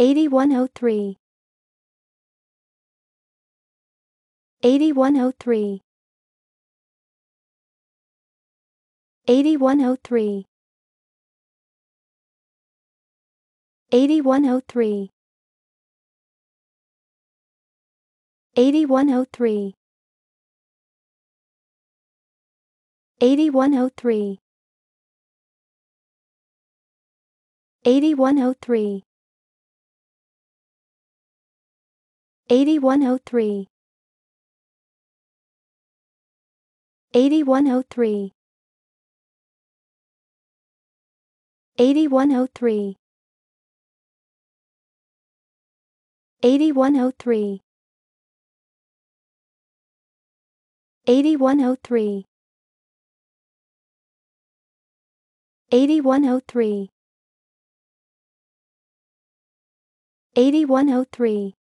8103 8103 8103 8103 8103 8103 8103 8103 8103 8103 8103 8103 8103 8103